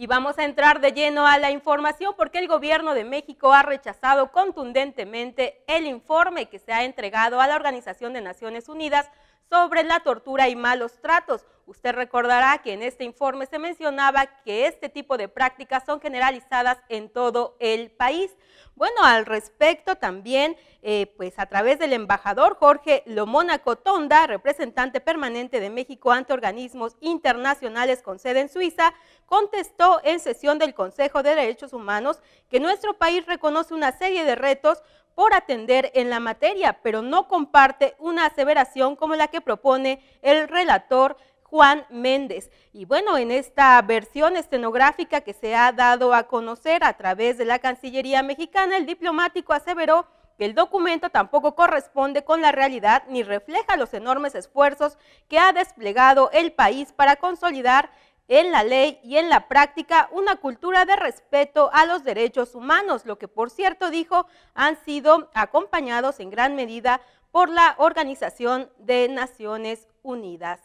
Y vamos a entrar de lleno a la información porque el gobierno de México ha rechazado contundentemente el informe que se ha entregado a la Organización de Naciones Unidas sobre la tortura y malos tratos. Usted recordará que en este informe se mencionaba que este tipo de prácticas son generalizadas en todo el país. Bueno, al respecto también, eh, pues a través del embajador Jorge Lomona Cotonda, representante permanente de México ante organismos internacionales con sede en Suiza, contestó en sesión del Consejo de Derechos Humanos que nuestro país reconoce una serie de retos por atender en la materia, pero no comparte una aseveración como la que propone el relator Juan Méndez. Y bueno, en esta versión escenográfica que se ha dado a conocer a través de la Cancillería mexicana, el diplomático aseveró que el documento tampoco corresponde con la realidad ni refleja los enormes esfuerzos que ha desplegado el país para consolidar en la ley y en la práctica una cultura de respeto a los derechos humanos, lo que por cierto dijo han sido acompañados en gran medida por la Organización de Naciones Unidas.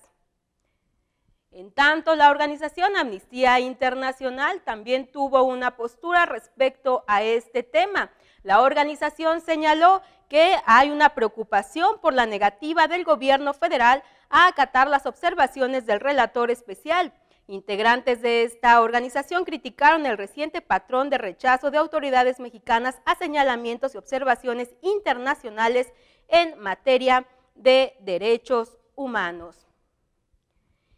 En tanto, la organización Amnistía Internacional también tuvo una postura respecto a este tema. La organización señaló que hay una preocupación por la negativa del gobierno federal a acatar las observaciones del relator especial Integrantes de esta organización criticaron el reciente patrón de rechazo de autoridades mexicanas a señalamientos y observaciones internacionales en materia de derechos humanos.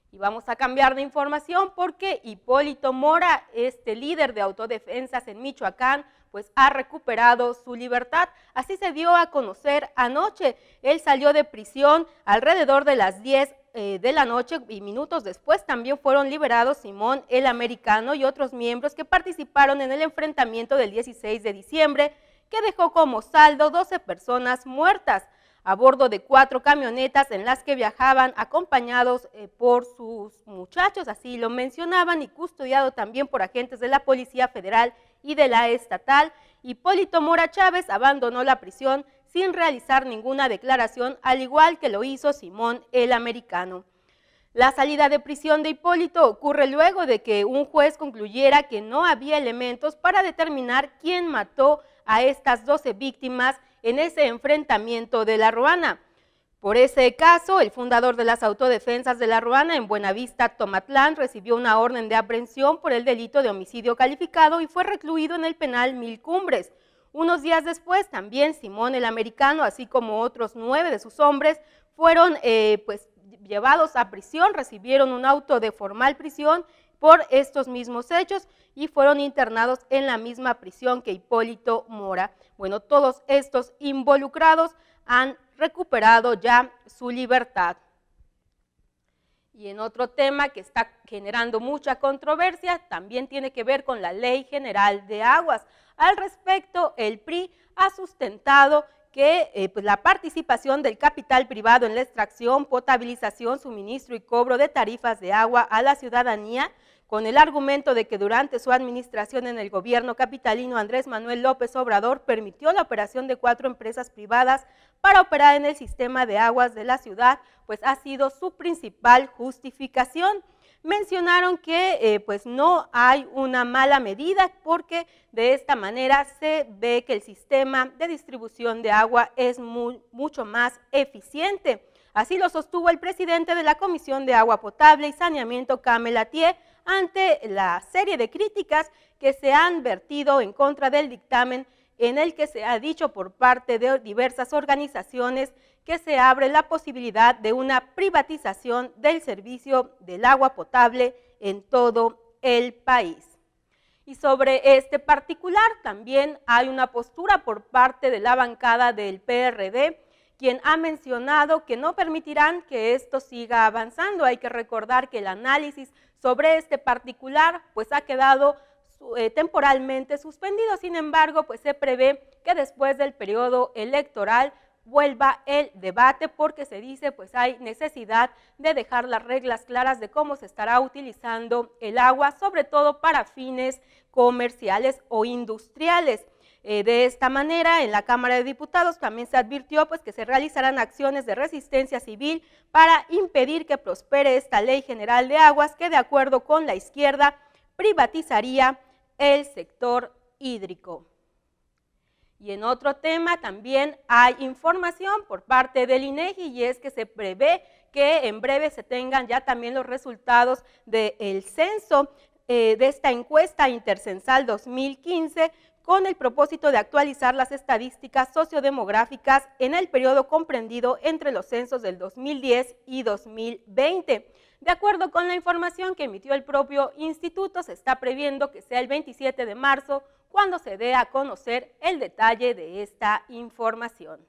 Y vamos a cambiar de información porque Hipólito Mora, este líder de autodefensas en Michoacán, pues ha recuperado su libertad. Así se dio a conocer anoche. Él salió de prisión alrededor de las 10 eh, de la noche y minutos después también fueron liberados Simón el Americano y otros miembros que participaron en el enfrentamiento del 16 de diciembre, que dejó como saldo 12 personas muertas a bordo de cuatro camionetas en las que viajaban acompañados eh, por sus muchachos, así lo mencionaban, y custodiado también por agentes de la Policía Federal y de la Estatal. Hipólito Mora Chávez abandonó la prisión sin realizar ninguna declaración, al igual que lo hizo Simón el Americano. La salida de prisión de Hipólito ocurre luego de que un juez concluyera que no había elementos para determinar quién mató a estas 12 víctimas en ese enfrentamiento de la Ruana. Por ese caso, el fundador de las autodefensas de la Ruana en Buenavista, Tomatlán, recibió una orden de aprehensión por el delito de homicidio calificado y fue recluido en el penal Mil Cumbres. Unos días después, también Simón el americano, así como otros nueve de sus hombres, fueron eh, pues, llevados a prisión, recibieron un auto de formal prisión por estos mismos hechos y fueron internados en la misma prisión que Hipólito Mora. Bueno, todos estos involucrados han recuperado ya su libertad. Y en otro tema que está generando mucha controversia, también tiene que ver con la Ley General de Aguas. Al respecto, el PRI ha sustentado que eh, pues, la participación del capital privado en la extracción, potabilización, suministro y cobro de tarifas de agua a la ciudadanía, con el argumento de que durante su administración en el gobierno capitalino Andrés Manuel López Obrador permitió la operación de cuatro empresas privadas para operar en el sistema de aguas de la ciudad, pues ha sido su principal justificación mencionaron que eh, pues no hay una mala medida porque de esta manera se ve que el sistema de distribución de agua es mucho más eficiente. Así lo sostuvo el presidente de la Comisión de Agua Potable y Saneamiento, Camelatier, ante la serie de críticas que se han vertido en contra del dictamen en el que se ha dicho por parte de diversas organizaciones que se abre la posibilidad de una privatización del servicio del agua potable en todo el país. Y sobre este particular también hay una postura por parte de la bancada del PRD, quien ha mencionado que no permitirán que esto siga avanzando. Hay que recordar que el análisis sobre este particular pues ha quedado eh, temporalmente suspendido. Sin embargo, pues se prevé que después del periodo electoral vuelva el debate porque se dice pues hay necesidad de dejar las reglas claras de cómo se estará utilizando el agua, sobre todo para fines comerciales o industriales. Eh, de esta manera, en la Cámara de Diputados también se advirtió pues, que se realizarán acciones de resistencia civil para impedir que prospere esta Ley General de Aguas que, de acuerdo con la izquierda, privatizaría el sector hídrico. Y en otro tema también hay información por parte del INEGI y es que se prevé que en breve se tengan ya también los resultados del censo eh, de esta encuesta intercensal 2015 con el propósito de actualizar las estadísticas sociodemográficas en el periodo comprendido entre los censos del 2010 y 2020. De acuerdo con la información que emitió el propio instituto, se está previendo que sea el 27 de marzo cuando se dé a conocer el detalle de esta información.